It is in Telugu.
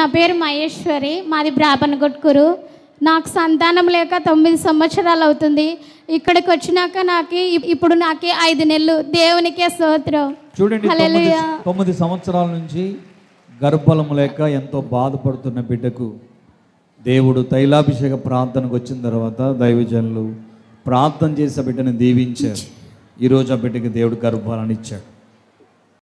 నా పేరు మహేశ్వరి మాది బ్రాపనగొట్కూరు నాకు సంతానం లేక తొమ్మిది సంవత్సరాలు అవుతుంది ఇక్కడికి వచ్చినాక నాకు ఇప్పుడు నాకు ఐదు నెలలు దేవునికే స్తోత్రం చూడండి తొమ్మిది సంవత్సరాల నుంచి గర్భలం లేక ఎంతో బాధపడుతున్న బిడ్డకు దేవుడు తైలాభిషేక ప్రార్థనకు వచ్చిన తర్వాత దైవజనులు ప్రార్థన చేసే బిడ్డను దీవించారు ఈరోజు ఆ బిడ్డకి దేవుడు గర్భాలను ఇచ్చాడు